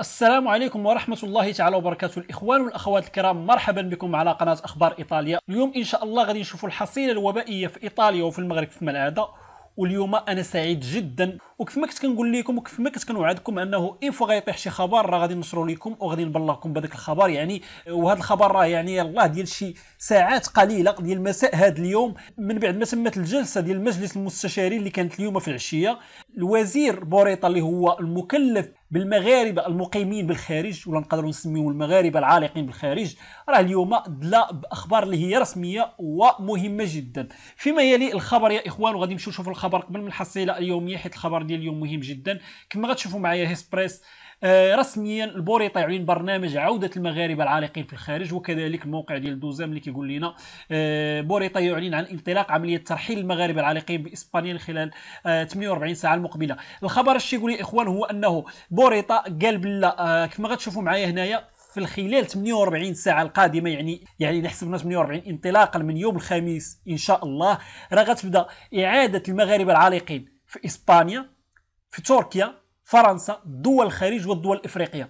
السلام عليكم ورحمة الله تعالى وبركاته الإخوان والأخوات الكرام مرحبا بكم على قناة أخبار إيطاليا اليوم إن شاء الله غادي نشوفوا الحصيلة الوبائية في إيطاليا وفي المغرب كما العادة واليوم انا سعيد جدا وكيف ما كنت كنقول لكم وكيف ما كنت كنوعدكم انه ان فوا غيطيح شي خبر راه غادي نشرو لكم وغادي نبلغكم بهذاك الخبر يعني وهذا الخبر راه يعني الله ديال شي ساعات قليله ديال مساء هذا اليوم من بعد ما تمت الجلسه ديال مجلس المستشارين اللي كانت اليوم في العشيه الوزير بوريطا اللي هو المكلف بالمغاربه المقيمين بالخارج ولا نقدروا نسميهم المغاربه العالقين بالخارج راه اليوم دلا باخبار اللي هي رسميه ومهمه جدا فيما يلي الخبر يا اخوان وغادي نمشيو نشوفوا الخبر قبل من الحصيله اليوميه حيت الخبر ديال اليوم مهم جدا كما غتشوفوا معايا هيسبريس آه، رسميا البوريطه يعلن برنامج عوده المغاربه العالقين في الخارج وكذلك الموقع ديال دوزام اللي كيقول لنا آه، بوريطه يعلن عن انطلاق عمليه ترحيل المغاربه العالقين باسبانيا خلال 48 آه، ساعه المقبله الخبر الشي يقول يا اخوان هو انه بوريطه قال بلا ما غتشوفوا معايا هنايا في خلال 48 ساعه القادمه يعني يعني نحسبنا 48 انطلاقا من يوم الخميس ان شاء الله راه غتبدا اعاده المغاربه العالقين في اسبانيا في تركيا فرنسا دول الخليج والدول الافريقيه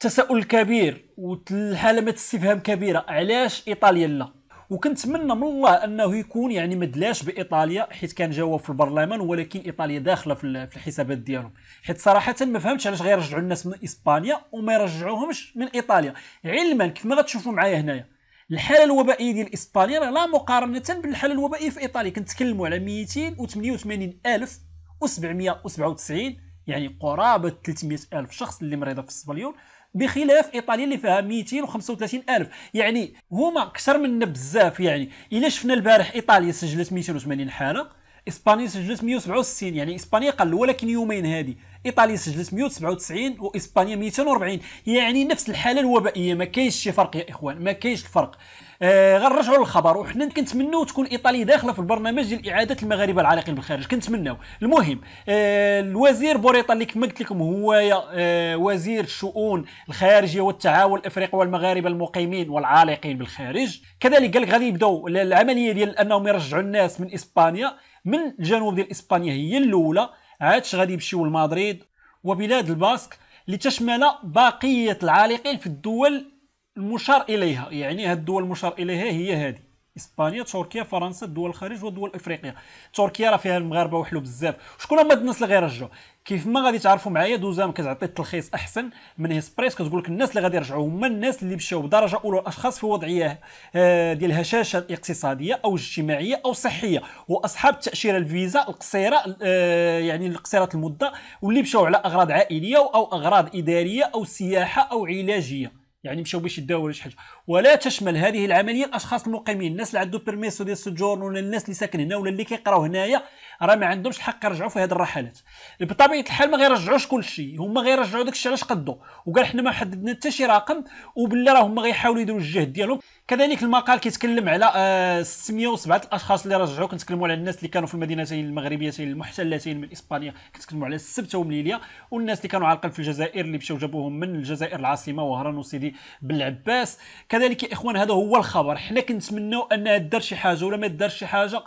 تساؤل كبير وحالة استفهام كبيره علاش ايطاليا لا وكنتمنى من الله انه يكون يعني مدلاش بايطاليا حيت كان جواب في البرلمان ولكن ايطاليا داخله في الحسابات ديالهم حيت صراحه ما فهمتش علاش غيرجعوا الناس من اسبانيا وما يرجعوهمش من ايطاليا علما كيف ما غتشوفوا معايا هنايا الحاله الوبائيه ديال اسبانيا لا مقارنه بالحاله الوبائيه في ايطاليا كنتكلموا على 288 الف و797 يعني قرابه 300 الف شخص اللي مريضه في السبليون بخلاف ايطاليا اللي فيها 235 الف يعني هما اكثر منا بزاف يعني الا شفنا البارح ايطاليا سجلت 280 حاله اسبانيا سجلت 167 يعني اسبانيا قل ولكن يومين هذه ايطاليا سجلت 197 واسبانيا 240 يعني نفس الحاله الوبائيه ما كاينش شي فرق يا اخوان ما كاينش الفرق آه نرجعوا للخبر وحنا كنتمنوا تكون ايطاليا داخله في البرنامج ديال اعاده المغاربه العالقين بالخارج كنتمناو المهم آه الوزير بوريطا اللي كما قلت لكم هو آه وزير الشؤون الخارجيه والتعاون الافريقي والمغاربه المقيمين والعالقين بالخارج كذلك قال لك غادي يبداو العمليه ديال انهم يرجعوا الناس من اسبانيا من الجنوب ديال اسبانيا هي الاولى عادش غادي يمشيو لمدريد وبلاد الباسك اللي تشمل بقيه العالقين في الدول المشار اليها يعني هاد الدول المشار اليها هي هذه اسبانيا تركيا فرنسا دول الخليج ودول افريقيا تركيا راه فيها المغاربه وحلو بزاف شكون هما الناس اللي غيرجعوا كيف ما غادي تعرفوا معايا دوزام كتعطي التلخيص احسن من هيسبريس كتقول لك الناس اللي غادي يرجعوا هما الناس اللي مشاو بدرجه اولى الاشخاص في وضعيه آه، ديال الهشاشه الاقتصاديه او الاجتماعيه او الصحيه واصحاب التاشيره الفيزا القصيره آه، يعني القصيره المده واللي مشاو على اغراض عائليه او اغراض اداريه او سياحه او علاجيه يعني مشاو باش ولا شي حاجه ولا تشمل هذه العمليه الاشخاص المقيمين الناس اللي عندو بيرميسو ديال السجون ولا الناس اللي ساكن هنا ولا اللي كيقراو هنايا راه ما عندهمش الحق يرجعوا في هذه الرحلات بطبيعه الحال ما غيرجعوش كل شيء هما غيرجعوا داك الشيء علاش قدو وقال حنا ما حددنا حتى شي رقم وبالله راه هما غيحاولوا يديروا الجهد ديالهم كذلك المقال كيتكلم على 607 آه، الاشخاص اللي رجعوا كنتكلموا على الناس اللي كانوا في المدينتين المغربيتين المحتلتين من اسبانيا كنتكلموا على السبته ومليليه والناس اللي كانوا عالقين في الجزائر اللي مشاو جابوهم من الجزائر العاصمه وهران وسيدي بالعباس كذلك يا اخوان هذا هو الخبر حنا كنتمناو ان دار شي حاجه ولا ما دارش شي حاجه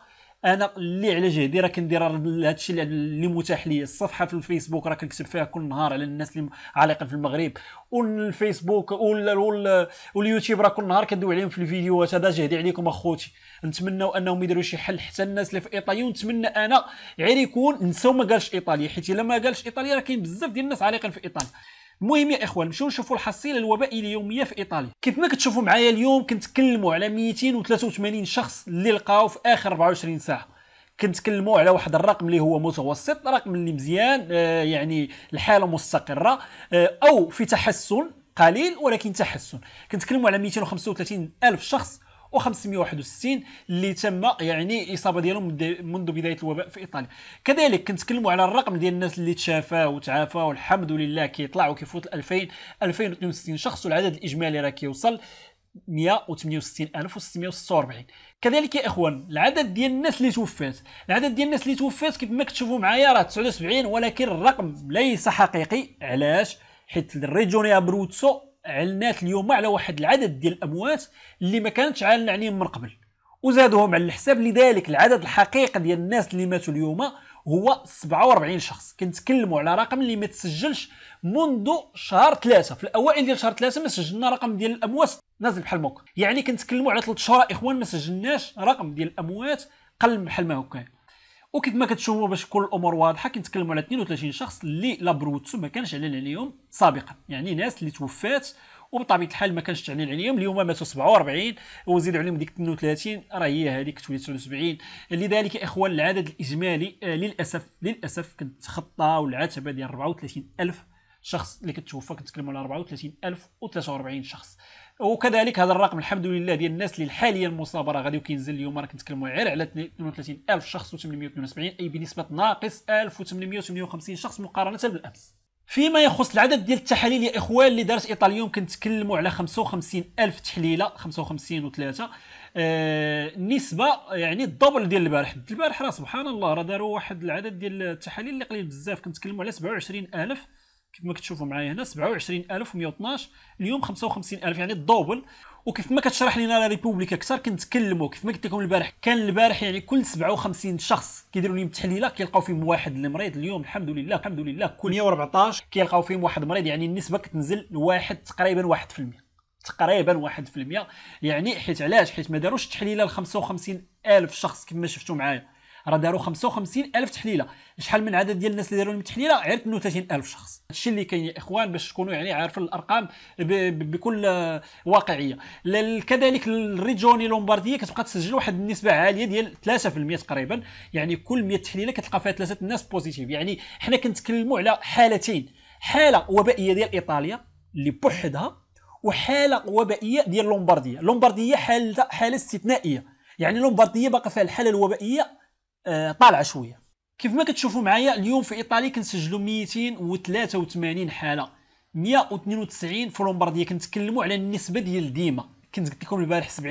انا اللي على جهدي راه كندير هادشي اللي متاح لي الصفحه في الفيسبوك راه كنكتب فيها كل نهار على الناس اللي عالقين في المغرب والفيسبوك واليوتيوب راه كل نهار كندوي عليهم في الفيديوهات هذا جهدي عليكم اخوتي نتمنوا انهم يديروا شي حل حتى الناس اللي في ايطاليا ونتمنى انا غير يكون نساو ما قالش ايطاليا حيت الا ما قالش ايطاليا راه كاين بزاف ديال الناس عالقين في ايطاليا المهم يا اخوان نمشيو نشوفوا الحصيله الوبائيه اليوميه في ايطاليا كيف ما كتشوفوا معايا اليوم كنتكلموا على 283 شخص اللي لقاو في اخر 24 ساعه كنتكلموا على واحد الرقم اللي هو متوسط رقم اللي مزيان آه يعني الحاله مستقره آه او في تحسن قليل ولكن تحسن كنتكلموا على 235 الف شخص و561 اللي تم يعني الاصابه ديالهم منذ بدايه الوباء في ايطاليا كذلك كنتكلموا على الرقم ديال الناس اللي تشافى وتعافى والحمد لله كيطلع وكيفوت 2000 2062 شخص والعدد الاجمالي راه كيوصل 168646 كذلك يا اخوان العدد ديال الناس اللي توفات العدد ديال الناس اللي توفات كيف ما كتشوفوا معايا راه 79 ولكن الرقم ليس حقيقي علاش حيت الريجوني بروتسو علنات اليوم على واحد العدد ديال الاموات اللي ما كانتش عالنا عليهم من قبل وزادوهم على الحساب لذلك العدد الحقيقي ديال الناس اللي ماتوا اليوم هو 47 شخص كنتكلموا على رقم اللي ما تسجلش منذ شهر ثلاثة في الاوائل ديال شهر ثلاثة ما سجلنا رقم ديال الاموات نازل بحال ما يعني كنتكلموا على ثلاث شهور اخوان ما سجلناش رقم ديال الاموات قل بحال ما هكا وكيف ما كتشوفوا باش كل الامور واضحه كنتكلموا على 32 شخص اللي لا ما كانش اعلان عليهم سابقا يعني ناس اللي توفات وبطبيعه الحال ما كانش تعلن عليهم اليوم ماتوا 47 وزيدوا عليهم ديك 32 راه هي هذيك تولي 79 لذلك يا اخوان العدد الاجمالي آه، للاسف للاسف كنتخطى العتبه ديال 34000 شخص اللي كتوفى كنتكلموا على 34043 شخص وكذلك هذا الرقم الحمد لله ديال الناس اللي حاليا مصابه راه غادي كينزل اليوم راه كنتكلموا غير على 32000 شخص و872 اي بنسبه ناقص 1858 شخص مقارنه بالامس فيما يخص العدد ديال التحاليل يا اخوان اللي دارت ايطاليا يوم كنتكلموا على 55000 تحليله 55 و3 آه نسبه يعني الدبل ديال البارح البارح راه سبحان الله راه داروا واحد العدد ديال التحاليل اللي قليل بزاف كنتكلموا على 27000 كيف ما كتشوفوا معايا هنا 27112 اليوم 55000 يعني الدوبل وكيف ما كتشرح لنا لا ريبوبليكا اكثر كنتكلموا كيف ما قلت لكم البارح كان البارح يعني كل 57 شخص كيديروا لهم تحليله كيلقاو فيهم واحد المريض اليوم الحمد لله الحمد لله كل 114 كيلقاو فيهم واحد مريض يعني النسبه كتنزل لواحد تقريبا 1% تقريبا 1% يعني حيت علاش حيت ما داروش تحليله ل 55000 شخص كما شفتوا معايا راه داروا 55000 تحليله شحال من عدد ديال الناس اللي داروا التحليله تحليله غير 32000 شخص هادشي اللي كاين يا اخوان باش تكونوا يعني عارفين الارقام بكل واقعيه كذلك الريجوني لومبارديه كتبقى تسجل واحد النسبه عاليه ديال 3% تقريبا يعني كل 100 تحليله كتلقى فيها ثلاثه الناس بوزيتيف يعني حنا كنتكلموا على حالتين حاله وبائيه ديال ايطاليا اللي بوحدها وحاله وبائيه ديال لومبارديه لومبارديه حاله حاله استثنائيه يعني لومبارديه باقي فيها الحاله الوبائيه آه، طالعه شويه كيف ما كتشوفوا معايا اليوم في ايطاليا كنسجلوا 283 حاله 192 في لومبارديا كنتكلموا على النسبه ديال ديما كنت قلت لكم البارح 70%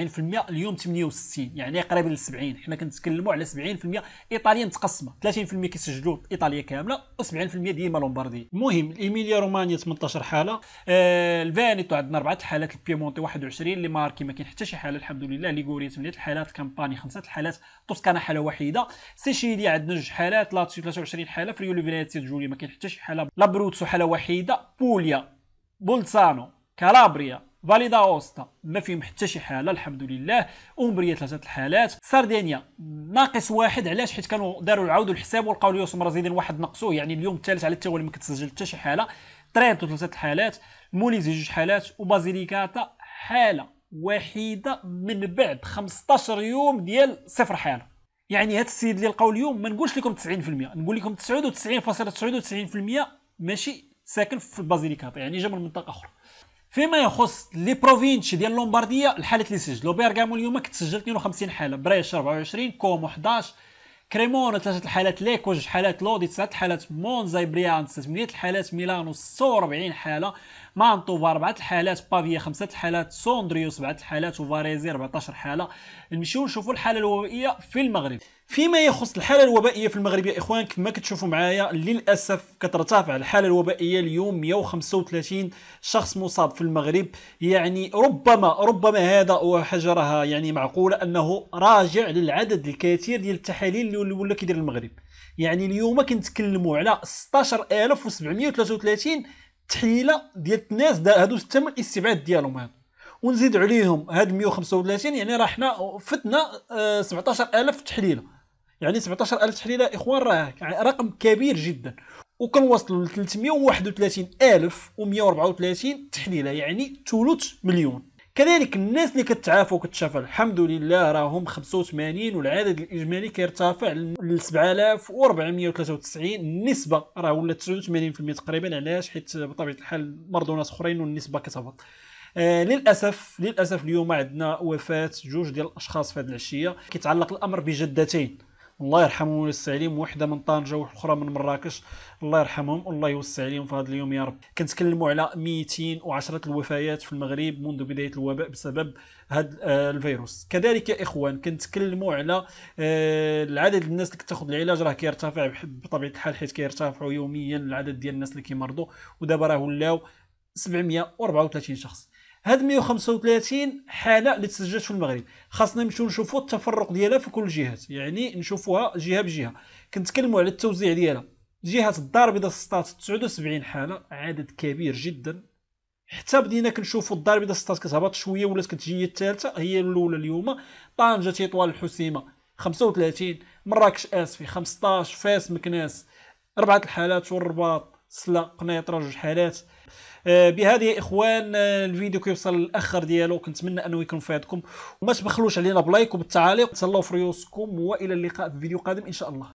اليوم 68 يعني قريب ل 70 حنا كنتكلموا على 70% ايطاليا متقسمه 30% كيسجلوا ايطاليا كامله و70% ديما لومباردي المهم ايميليا رومانيا 18 حاله آه الفانيتو عندنا اربعه الحالات البيمونتي 21 اللي ماركي ما كاين حتى شي حاله الحمد لله ليغوريا 8 الحالات كامباني 5 الحالات توسكانا حاله وحيده سيشيليا عندنا جوج حالات لاتسيو 23 حاله فريولي فيلاتي جوليا ما كاين حتى شي حاله لابروتسو حاله وحيده بوليا بولسانو كالابريا فاليدا اوستا ما فيهم حتى شي حاله الحمد لله اومبريا ثلاثه الحالات ساردينيا ناقص واحد علاش حيت كانوا داروا العودوا الحساب ولقاو اليوسم راه زايدين واحد نقصوه يعني اليوم الثالث على التوالي ما كتسجل حتى شي حاله ترينتو ثلاثه الحالات موليزي جوج حالات وبازيليكاتا حاله وحيده من بعد 15 يوم ديال صفر حاله يعني هذا السيد اللي لقاو اليوم ما نقولش لكم 90% نقول لكم 99.99% ماشي ساكن في البازيليكاتا يعني جا من منطقه اخرى فيما يخص لي بروفينشي ديال لومبارديا الحالات اللي سجلوا بيرغامو اليوم كتسجل 52 حاله بريش 24 كوم 11 كريمون ثلاثه الحالات ليك وجوج حالات لودي تسعه الحالات مونزا بريان 8 الحالات ميلانو 46 حاله مانطوفا اربعه الحالات بافيا خمسه الحالات سوندريو سبعه الحالات وفاريزي 14 حاله نمشيو نشوفوا الحاله الوبائيه في المغرب فيما يخص الحاله الوبائيه في المغرب يا اخوان كما كتشوفوا معايا للاسف كترتفع الحاله الوبائيه اليوم 135 شخص مصاب في المغرب يعني ربما ربما هذا هو حجرها راها يعني معقوله انه راجع للعدد الكثير ديال التحاليل اللي ولا كيدير المغرب يعني اليوم كنتكلموا على 16733 تحليله ديال الناس هادو تم الاستبعاد ديالهم هادو ونزيد عليهم هاد 135 يعني راه حنا فتنا 17000 آه، تحليله يعني 17000 تحليله اخوان راه يعني رقم كبير جدا وكنوصلوا ل 331134 تحليله يعني ثلث مليون كذلك الناس اللي كتعافى وكتشافى الحمد لله راهم 85 والعدد الاجمالي كيرتفع ل 7493 النسبه راه ولات 89% تقريبا علاش حيت بطبيعه الحال مرضوا ناس اخرين والنسبه كتهبط آه للاسف للاسف اليوم عندنا وفاه جوج ديال الاشخاص في هذه العشيه كيتعلق الامر بجدتين الله يرحمهم ويوسع عليهم وحده من طنجه واخرى من مراكش الله يرحمهم والله يوسع عليهم في هذا اليوم يا رب كنتكلموا على 210 الوفيات في المغرب منذ بدايه الوباء بسبب هذا آه، الفيروس كذلك يا اخوان كنتكلموا على آه، العدد الناس اللي كتاخذ العلاج راه كيرتفع بطبيعه الحال حيت كيرتفعوا يوميا العدد ديال الناس اللي كيمرضوا ودابا راه ولاو 734 شخص هاد 135 حاله اللي تسجلت في المغرب خاصنا نمشيو نشوفوا التفرق ديالها في كل جهه يعني نشوفوها جهه بجهه كنتكلموا على التوزيع ديالها جهه الدار البيضاء سطات 79 حاله عدد كبير جدا حتى بدينا كنشوفوا الدار البيضاء سطات كتهبط شويه ولات كتجي الثالثه هي الاولى اليوم طنجه تيطوال الحسيمه 35 مراكش اسفي 15 فاس مكناس اربعه الحالات والرباط سلا قنيطره جوج حالات آه، بهذه يا اخوان آه، الفيديو كيوصل للاخر ديالو كنتمنى انه يكون فادكم وما تبخلوش علينا بلايك وبالتعاليق تهلاو في ريوسكم والى اللقاء في فيديو قادم ان شاء الله